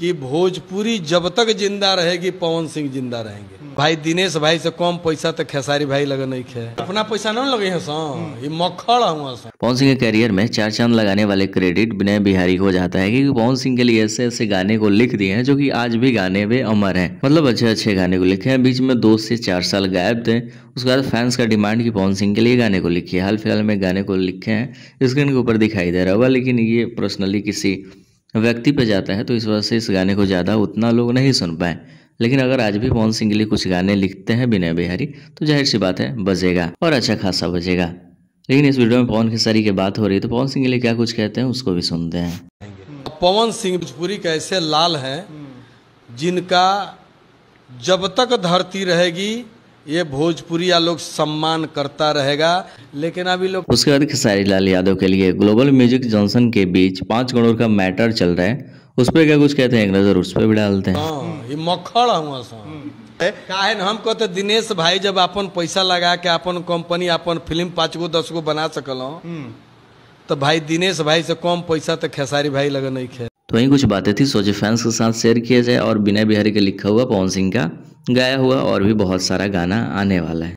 कि भोजपुरी जब तक जिंदा रहेगी पवन सिंह जिंदा रहेंगे भाई दिनेश भाई से कम पैसा तो खेसारी भाई लगे नहीं खे अपना पैसा ना लगे ये मक्खड़ पवन सिंह के करियर में चार चांद लगाने वाले क्रेडिट विनय बिहारी को जाता है क्योंकि पवन सिंह के लिए ऐसे ऐसे गाने को लिख दिए हैं जो कि आज भी गाने वे अमर हैं मतलब अच्छे अच्छे गाने को लिखे हैं बीच में दो से चार साल गायब थे उसके बाद फैंस का डिमांड कि पवन सिंह के लिए गाने को लिखिए हाल फिलहाल में गाने को लिखे हैं स्क्रीन के ऊपर दिखाई दे रहा होगा लेकिन ये पर्सनली किसी व्यक्ति पे जाता है तो इस वजह से इस गाने को ज़्यादा उतना लोग नहीं सुन पाए लेकिन अगर आज भी पवन सिंह के लिए कुछ गाने लिखते हैं विनय बिहारी तो जाहिर सी बात है बजेगा और अच्छा खासा बजेगा लेकिन इस वीडियो में पवन खेसारी की बात हो रही है तो पवन सिंह के लिए क्या कुछ कहते हैं उसको भी सुनते हैं पवन सिंह भोजपुरी के ऐसे लाल हैं जिनका जब तक धरती रहेगी ये भोजपुरी लोग सम्मान करता रहेगा लेकिन अभी लोग उसके बाद खेसारी लाल यादव के लिए ग्लोबल म्यूजिक जॉनसन के बीच पांच करोड़ का मैटर चल रहा है उस पर क्या कुछ कहते हैं एक नजर उस पर भी डालते हैं हाँ, ये मक्खड़ काहे हम कहते तो दिनेश भाई जब अपन पैसा लगा के अपन कंपनी अपन फिल्म पांच गो दस गो बना सकल तो भाई दिनेश भाई से कम पैसा तो खेसारी भाई लगा नहीं खे तो वही कुछ बातें थी सोचे फैंस के साथ शेयर किया जाए और बिना बिहारी के लिखा हुआ पवन सिंह का गाया हुआ और भी बहुत सारा गाना आने वाला है